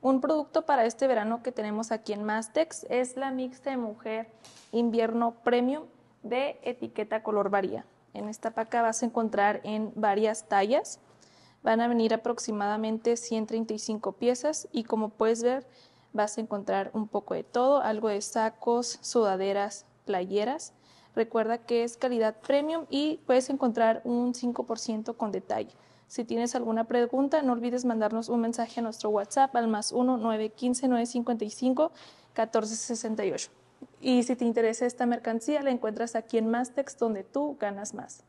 Un producto para este verano que tenemos aquí en Mastex es la mixte de mujer invierno premium de etiqueta color varía. En esta paca vas a encontrar en varias tallas. Van a venir aproximadamente 135 piezas y como puedes ver vas a encontrar un poco de todo, algo de sacos, sudaderas, playeras. Recuerda que es calidad premium y puedes encontrar un 5% con detalle. Si tienes alguna pregunta, no olvides mandarnos un mensaje a nuestro WhatsApp al más 1-915-955-1468. Y si te interesa esta mercancía, la encuentras aquí en Mastex, donde tú ganas más.